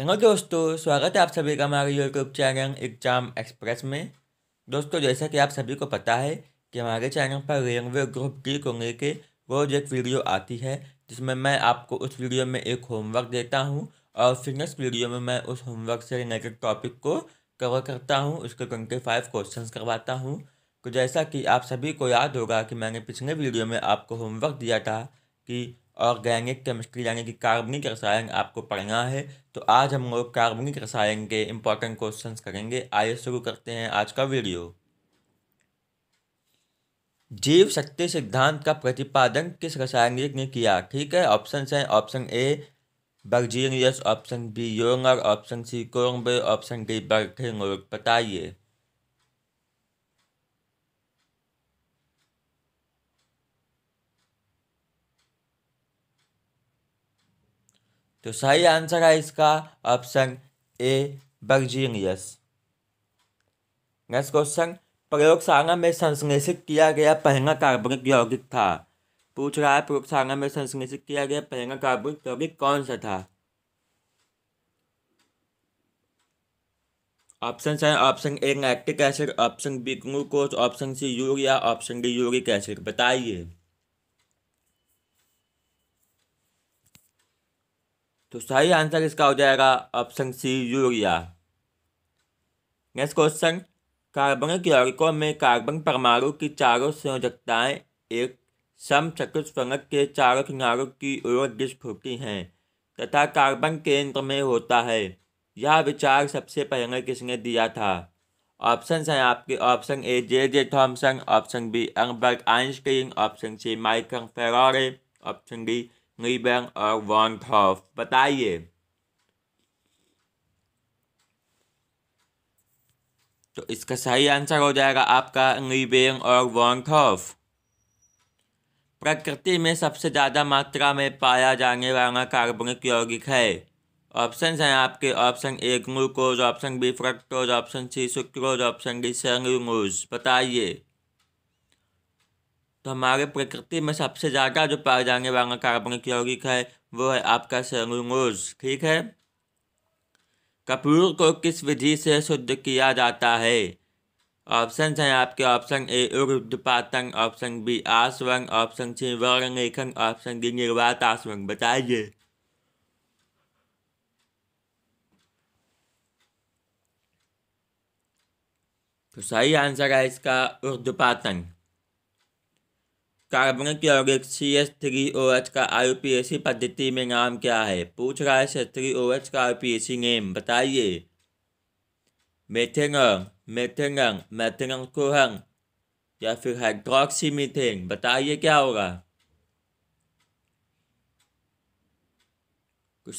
hello दोस्तों स्वागत है आप सभी का हमारे यूट्यूब चैनल एग्जाम एक्सप्रेस में दोस्तों जैसा कि आप सभी को पता है कि हमारे चैनल पर रेलवे ग्रुप डी को लेके रोज़ एक वीडियो आती है जिसमें मैं आपको उस वीडियो में एक होमवर्क देता हूँ और फिर नेक्स्ट वीडियो में मैं उस होमवर्क से रिलेटेड टॉपिक को कवर करता हूँ उसके ट्वेंटी फाइव क्वेश्चन करवाता हूँ तो जैसा कि आप सभी को याद होगा कि मैंने पिछले वीडियो में आपको होमवर्क दिया था कि ऑर्गेनिक केमिस्ट्री यानी कि कार्बनिक रसायन आपको पढ़ना है तो आज हम लोग कार्बनिक रसायन के इम्पॉर्टेंट क्वेश्चन करेंगे आइए शुरू करते हैं आज का वीडियो जीव शक्ति सिद्धांत का प्रतिपादन किस रसायनिक ने किया ठीक है ऑप्शन है option A Berzelius option B योंगर option C Kolbe option D बर्थे बताइए तो सही आंसर है इसका option A yes next question प्रयोगशाला में संश्लेषित किया गया पहला कार्बनिक यौगिक था पूछ रहा है प्रयोगशाला में संश्लेषित किया गया पहला कार्बनिक यौगिक कौन सा था ऑप्शन है option A lactic acid option B glucose option C urea option D uric acid बताइए तो सही आंसर इसका हो जाएगा option C urea next question carbon के यौगिकों में कार्बन परमाणु की चारों संयोजकताएं एक सम चतुष्फलक के चारों किनारों की ओर डिस्क होती हैं तथा कार्बन केंद्र में होता है यह विचार सबसे पहले किसने दिया था ऑप्शन हैं आपके option A J J Thomson option B अंगबर्ग Einstein option C Michael Faraday option D गीबेंग और वॉन बताइए तो इसका सही आंसर हो जाएगा आपका गीबेंग और वॉन थॉफ प्रकृति में सबसे ज़्यादा मात्रा में पाया जाने वाला कार्बनिक यौगिक है ऑप्शन हैं आपके option A glucose option B fructose option C sucrose option D सेंग्लूज बताइए तो हमारे प्रकृति में सबसे ज़्यादा जो पाए जाने वाला कार्बनिक यौगिक है वो है आपका सेलुलोज ठीक है कपूर को किस विधि से शुद्ध किया जाता है ऑप्शन हैं आपके ऑप्शन ए उर्दपातन ऑप्शन बी आसवंग ऑप्शन सी वर्ण लेखन ऑप्शन डी निर्वात आसवंग बताइए तो सही आंसर है इसका उर्दपातन carbon chloric C S three O H का आई पी एस सी पद्धति में नाम क्या है पूछ रहा है C H three O H का I P S C name बताइए मेथेनल मेथेनल मेथेनल कोहन या फिर हाइड्रोक्सी मीथेन बताइए क्या होगा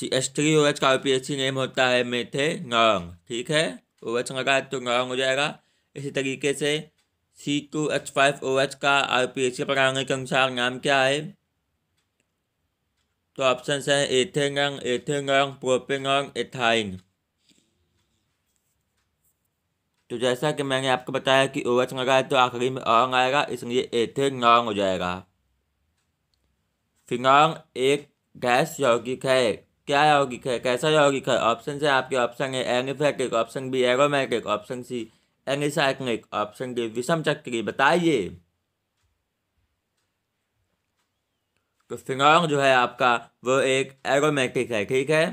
C S three O H का I P S C name होता है मेथे ठीक है ओ एच लगा तो नॉन्ग हो जाएगा इसी तरीके से C two H five O H का आर पी एच के प्रणाली के अनुसार नाम क्या है तो ऑप्शन है एथेंग रंग एथेन एथाइन तो जैसा कि मैंने आपको बताया कि ओ एच लगा है तो आखिरी में ऑंग आएगा इसलिए एथेन नॉन्ग हो जाएगा फिनॉन्ग एक गैस यौगिक है क्या यौगिक है कैसा यौगिक है ऑप्शन से आपके ऑप्शन है aliphatic option B aromatic option C एंगसाइक्लिक ऑप्शन डी विषम चक्री बताइए तो फिनॉल जो है आपका वो एक एरोमेटिक है ठीक है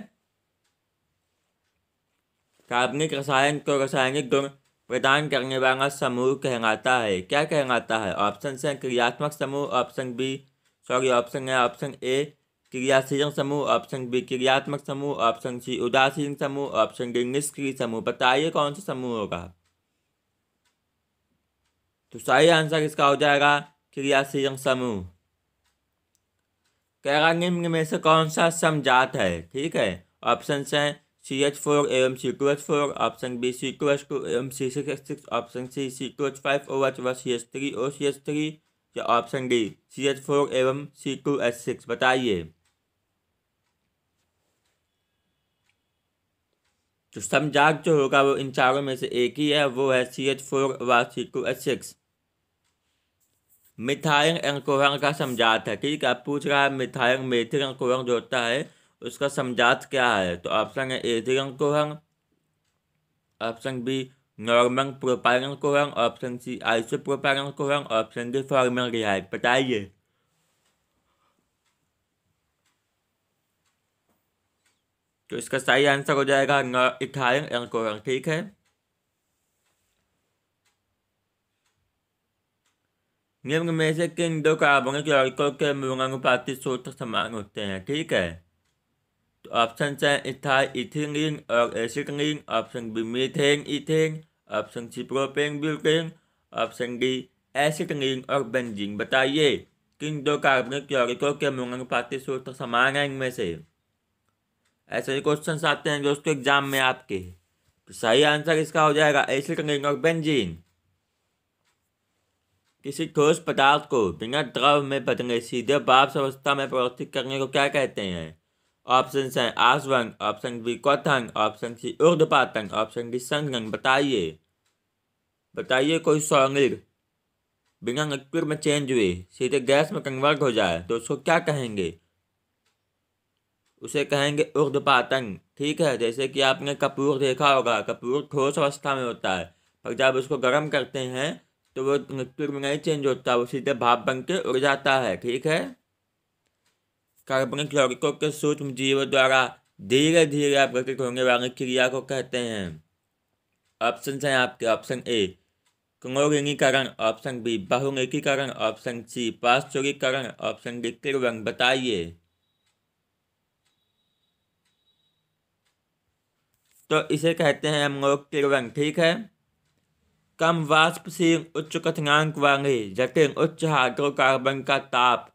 कार्बनिक रसायन को रासायनिक गुण प्रदान करने वाला समूह कहलाता है क्या कहलाता है ऑप्शन से क्रियात्मक समूह ऑप्शन बी सॉरी ऑप्शन है ऑप्शन ए क्रियाशील समूह ऑप्शन बी क्रियात्मक समूह ऑप्शन सी उदासीन समूह ऑप्शन डी निष्क्रिय समूह बताइए कौन सा समूह होगा तो सही आंसर इसका हो जाएगा क्रियाशील समूह कह रहा निम्न में से कौन सा समझात है ठीक है ऑप्शन हैं सी एच फोर एवं C two H four option B C two H two एवं C six H six option C C two H five O H व C H three O C H three या option D C H four एवं C two H six बताइए तो समजात जो होगा वो इन चारों में से एक ही है वो है सी एच फोर व C two H six methyl अंकुरण का समझात है ठीक है आप पूछ रहा है मिथाइल मेथिल अंकुरण जो होता है उसका समझात क्या है तो ऑप्शन है एथिल अंकुरण ऑप्शन बी नॉर्मल प्रोपाइल अंकुरण ऑप्शन सी आइसो प्रोपाइल अंकुरण ऑप्शन डी फॉर्मल रिहाय बताइए तो इसका सही आंसर हो जाएगा इथाइल अंकुरण ठीक है निम्न में से किन दो कार्बन के यौगिकों के मृंगानुपाती सूत्र समान होते हैं ठीक है तो ऑप्शन से इथाई इथिन रिंग और acid ring option B methane ethane option C propane butane option D acid ring और बेंजीन बताइए किन दो कार्बन के यौगिकों के मृंगानुपाती सूत्र समान है इनमें से ऐसे ही क्वेश्चन आते हैं दोस्तों एग्जाम में आपके तो सही आंसर इसका हो जाएगा एसिड रिंग और बेंजीन किसी ठोस पदार्थ को बिना द्रव में बदले सीधे बाप्स अवस्था में प्रवर्तित करने को क्या कहते हैं ऑप्शन है आसवंग ऑप्शन बी कौथंग ऑप्शन सी पातंग ऑप्शन डी संगंग बताइए बताइए कोई सौंगिर बिना लिक्विड में चेंज हुए सीधे गैस में कन्वर्ट हो जाए तो उसको क्या कहेंगे उसे कहेंगे पातंग ठीक है जैसे कि आपने कपूर देखा होगा कपूर ठोस अवस्था में होता है पर जब उसको गर्म करते हैं तो वो नेक्चुर में नहीं चेंज होता वो सीधे भाप बन के उड़ जाता है ठीक है कार्बनिक यौगिकों के सूक्ष्म जीव द्वारा धीरे धीरे अपघटित होने वाली क्रिया को कहते हैं ऑप्शन हैं आपके ऑप्शन ए क्लोरिनीकरण ऑप्शन बी बहुनिकीकरण ऑप्शन सी पाश्चुरीकरण ऑप्शन डी त्रिवंग बताइए तो इसे कहते हैं हम लोग त्रिवंग ठीक है कम वाष्प सींग उच्च कठिनांक वांगे जटिल उच्च हाइड्रोकार्बन का ताप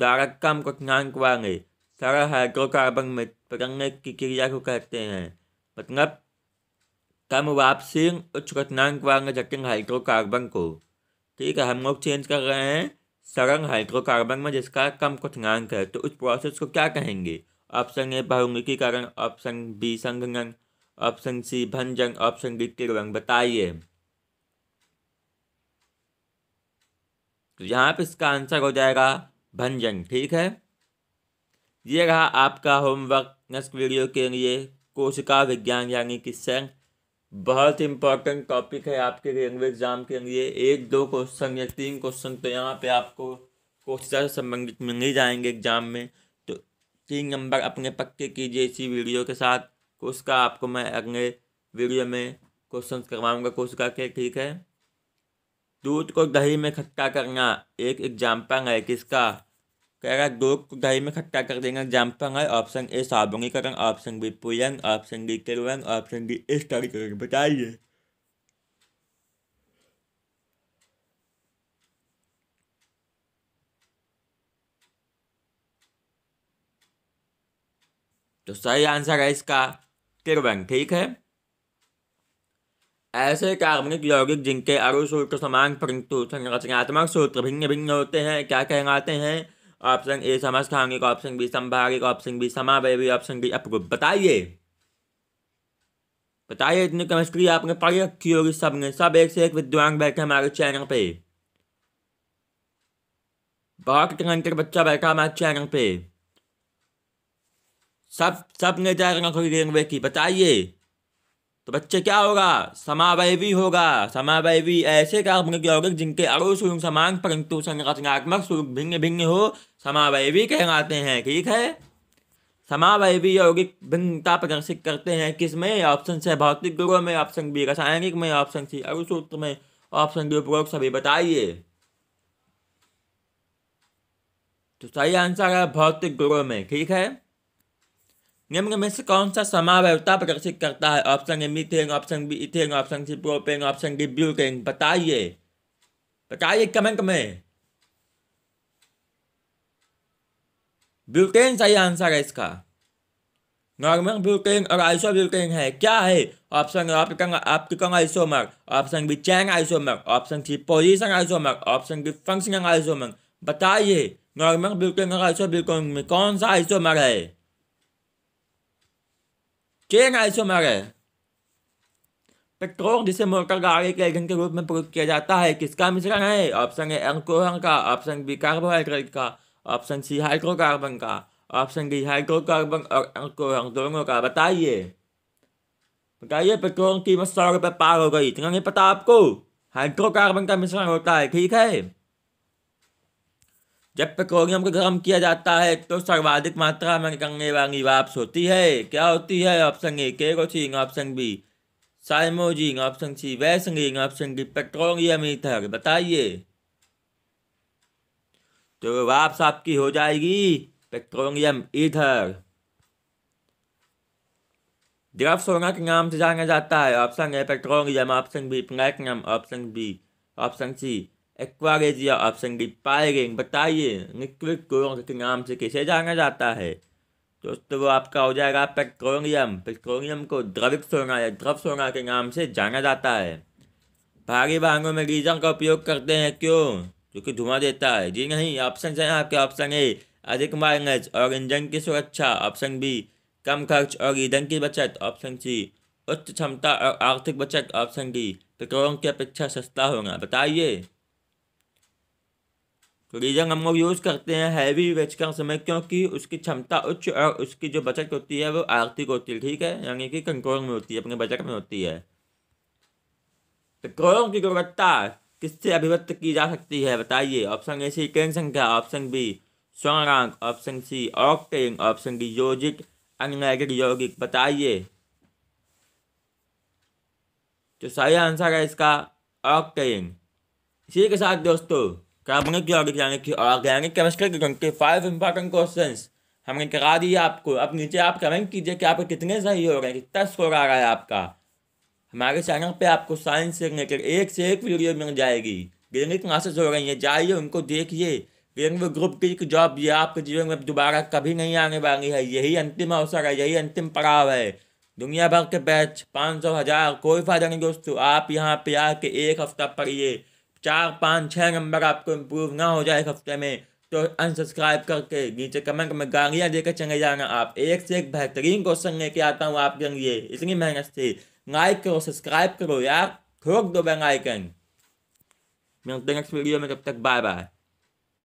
द्वारा कम कठिनांक वांगे सरल हाइड्रोकार्बन में पकड़ने की क्रिया को कहते हैं मतलब कम वापसी उच्च कठिनांक वाले जटिल हाइड्रोकार्बन को ठीक है हम लोग चेंज कर रहे हैं सरल हाइड्रोकार्बन में जिसका कम कठिनांक है तो उस प्रोसेस को क्या कहेंगे ऑप्शन ए बहुमुखीकरण ऑप्शन बी संघनन ऑप्शन सी भंजन ऑप्शन डी तिरंग बताइए तो यहाँ पे इसका आंसर हो जाएगा भंजन ठीक है ये रहा आपका होमवर्क नेक्स्ट वीडियो के लिए कोशिका विज्ञान यानी कि सैन बहुत इंपॉर्टेंट टॉपिक है आपके रेलवे एग्जाम के लिए एक दो क्वेश्चन या तीन क्वेश्चन तो यहाँ पे आपको कोशिका से संबंधित मिल ही जाएंगे एग्जाम में तो तीन नंबर अपने पक्के कीजिए इसी वीडियो के साथ कोशिका आपको मैं अगले वीडियो में क्वेश्चन करवाऊँगा कोशिका के ठीक है दूध को दही में खट्टा करना एक एग्जाम्पल है किसका कह रहा है दूध को दही में खट्टा कर देना एग्जाम्पल है ऑप्शन ए साबुनीकरण ऑप्शन बी पुयंग ऑप्शन डी तिलवंग ऑप्शन डी स्टरीकरण बताइए तो सही आंसर है इसका तिरवंग ठीक है ऐसे कार्बनिक यौगिक जिनके अरु सूत्र समान परंतु संरचनात्मक सूत्र भिन्न भिन्न होते हैं क्या कहलाते हैं ऑप्शन ए समस्थांगिक ऑप्शन बी संभागिक ऑप्शन बी समावयवी ऑप्शन बी अपरूप बताइए बताइए इतनी केमिस्ट्री आपने पढ़ी रखी होगी सब ने सब एक से एक विद्वान बैठे हमारे चैनल पे बहुत टैलेंटेड बच्चा बैठा हमारे चैनल पे सब सब ने जागरूक हुई बताइए तो बच्चे क्या होगा समावयवी होगा समावयवी ऐसे कर्म क्या होगा जिनके अड़ो सुयुंग समांग परंतु संरचनात्मक सुयुंग भिन्न भिन्न हो समावयवी कहलाते हैं ठीक है समावयवी यौगिक भिन्नता प्रदर्शित करते हैं किसमें ऑप्शन से भौतिक गुणों में ऑप्शन बी रासायनिक में ऑप्शन सी सूत्र में ऑप्शन डी उपयोग सभी बताइए तो सही आंसर है भौतिक गुणों में ठीक है निम्न में से कौन सा समावयता प्रदर्शित करता है option A methane option B ethane option C propane option D butane बताइए बताइए कमेंट में ब्यूटेन सही आंसर है इसका नॉर्मल ब्यूटेन और आइसो ब्यूटेन है क्या है option optical optical isomer option B chain isomer option C position isomer option D functional isomer बताइए नॉर्मल ब्यूटेन और आइसो ब्यूटेन में कौन सा आइसोमर है चेन आइसोमर है पेट्रोल जिसे मोटर गाड़ी के ईंधन के रूप में प्रयोग किया जाता है किसका मिश्रण है ऑप्शन ए एल्कोहल का ऑप्शन बी कार्बोहाइड्रेट का ऑप्शन सी हाइड्रोकार्बन का ऑप्शन डी हाइड्रोकार्बन और एल्कोहल दोनों का बताइए बताइए पेट्रोल कीमत सौ रुपये पार हो गई इतना नहीं पता आपको हाइड्रोकार्बन का मिश्रण होता है ठीक है जब पेट्रोलियम को गर्म किया जाता है तो सर्वाधिक मात्रा में गंगे वाली वापस होती है क्या होती है option A kerosene option B साइमोजिंग ऑप्शन सी वैसिंग ऑप्शन डी पेट्रोलियम ईथर बताइए तो वापस आपकी हो जाएगी पेट्रोलियम ईथर द्रव सोना के नाम से जाना जाता है option A petroleum option B platinum option B option C aqua regia option D पायरिंग बताइए निक्लिक कोरंग के नाम से किसे जाना जाता है दोस्तों वो आपका हो जाएगा पेट्रोलियम पेट्रोलियम को द्रविक सोना या द्रव सोना के नाम से जाना जाता है भारी भागों में डीजल का उपयोग करते हैं क्यों क्योंकि धुआं देता है जी नहीं ऑप्शन है आपके ऑप्शन ए अधिक माइलेज और इंजन की सुरक्षा ऑप्शन बी कम खर्च और ईंधन की बचत ऑप्शन सी उच्च क्षमता और आर्थिक बचत ऑप्शन डी पेट्रोलियम की अपेक्षा सस्ता होगा बताइए रीजन हम लोग यूज़ करते हैं हैवी का समय क्योंकि उसकी क्षमता उच्च और उसकी जो बचत होती है वो आर्थिक होती है ठीक है यानी कि कंट्रोल में होती है अपने बजट में होती है तो की गुणवत्ता किससे अभिव्यक्त की जा सकती है बताइए ऑप्शन ए सी ट्रेन संख्या ऑप्शन बी स्वर्णांक option C octane option D योजिक अनैगिक यौगिक बताइए तो सही आंसर है इसका ऑक्टेन इसी के साथ दोस्तों कार्बनिक की ऑर्गेनिक केमिस्ट्री के ट्वेंटी फाइव इंपॉर्टेंट क्वेश्चन हमने करा दिए आपको अब नीचे आप कमेंट कीजिए कि आपके कितने सही हो गए कितना स्कोर आ रहा है आपका हमारे चैनल पे आपको साइंस से रिलेटेड एक से एक वीडियो मिल जाएगी डेली क्लासेस हो रही हैं जाइए उनको देखिए रेलवे ग्रुप की जॉब ये आपके जीवन में दोबारा कभी नहीं आने वाली है यही अंतिम अवसर है यही अंतिम पड़ाव है दुनिया भर के बैच पाँच सौ हज़ार कोई फायदा नहीं दोस्तों आप यहाँ पे आके एक हफ्ता पढ़िए चार पाँच छः नंबर आपको इम्प्रूव ना हो जाए हफ्ते में तो अनसब्सक्राइब करके नीचे कमेंट में गालियाँ देकर चले जाना आप एक से एक बेहतरीन क्वेश्चन लेके आता हूँ आपके लिए इतनी मेहनत से लाइक करो सब्सक्राइब करो यार ठोक दो बैंक आइकन मिलते नेक्स्ट वीडियो में तब तक बाय बाय